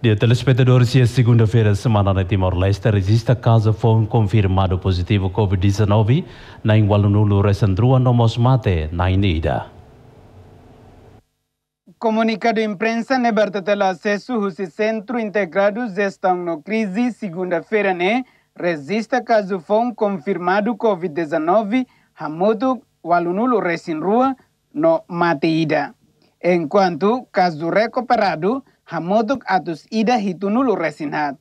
De telespectadores e segunda-feira, semana na Timor-Leste, resiste caso foi confirmado positivo Covid-19 na Walunulu Resandrua no Mosmate, na Inida. Comunicado imprensa neberta né, tela acesso husi Centro Integrado Gestão no Crise, segunda-feira, né? Resista caso foi confirmado Covid-19, Hamoto Walunulu Resinrua no Mateida. Enquanto caso recuperado, hamotuk atus ida hitunulu resinhat.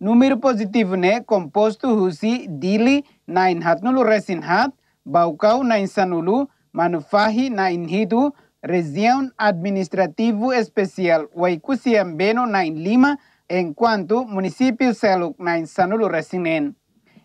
Numir positifne kompostu husi dili nain hatnulu resinhat, baukau nain sanulu, manufahi nain hitu, región administrativo especial beno nain Lima, en cuanto municipio Seluk nain sanulu resinen.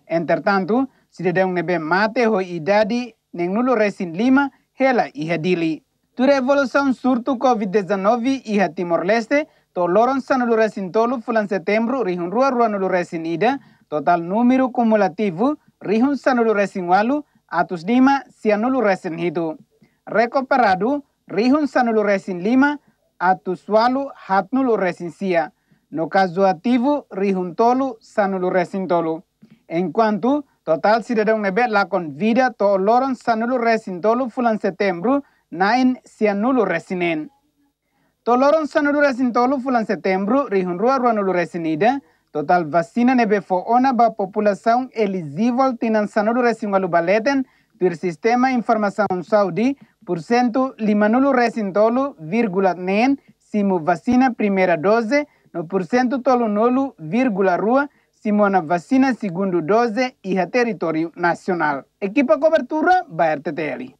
Entertanto, si dedang nebe mate ho idadi neng nulu resin Lima, hela ihadili. Tu revolução surto Covid-19 iha Timor-Leste, to loronsa no luresin tolu fulan setembru rihun rua rua luresin ida, total numero cumulativo rihun sa luresin walu, atus lima sia no luresin hitu. Recuperado rihun sa luresin lima, atus walu hat luresin sia. No caso ativo rihun tolu sa luresin tolu. En total cidadão nebe la konvida, vida to loron sa luresin tolu fulan setembru, nain sianulu resinen. Toloron sanulu resin tolu fulan setembro rihun rua rua nulu resinida, total vacina nebe fo ona ba população elisível tinan sanulu resin walu baleten tuir sistema informação saudi por cento limanulu resin tolu vírgula nen simu vacina primeira dose no por cento tolu nulu vírgula rua ana vacina segundo dose e a território nacional. Equipa cobertura, Bayer TTL.